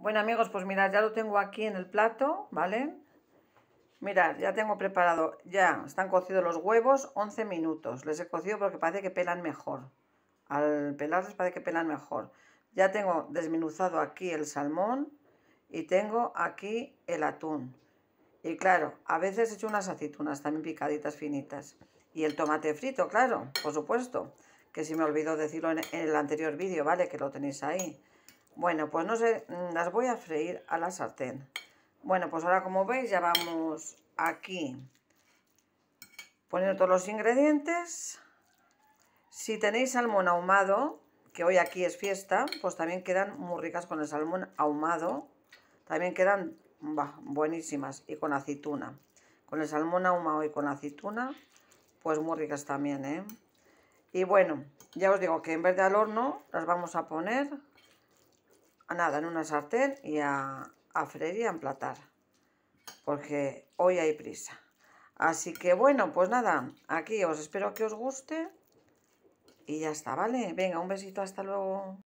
Bueno amigos, pues mirad, ya lo tengo aquí en el plato, ¿vale? Mirad, ya tengo preparado, ya están cocidos los huevos, 11 minutos. Les he cocido porque parece que pelan mejor. Al pelarles parece que pelan mejor. Ya tengo desmenuzado aquí el salmón y tengo aquí el atún. Y claro, a veces he hecho unas aceitunas también picaditas finitas. Y el tomate frito, claro, por supuesto. Que si me olvidó decirlo en el anterior vídeo, ¿vale? Que lo tenéis ahí. Bueno, pues no sé, mm, las voy a freír a la sartén. Bueno, pues ahora como veis ya vamos aquí poniendo todos los ingredientes. Si tenéis salmón ahumado, que hoy aquí es fiesta, pues también quedan muy ricas con el salmón ahumado. También quedan buenísimas y con aceituna. Con el salmón ahumado y con aceituna, pues muy ricas también, ¿eh? Y bueno, ya os digo que en vez de al horno las vamos a poner nada, en una sartén y a, a freír y a emplatar. Porque hoy hay prisa. Así que bueno, pues nada, aquí os espero que os guste. Y ya está, ¿vale? Venga, un besito, hasta luego.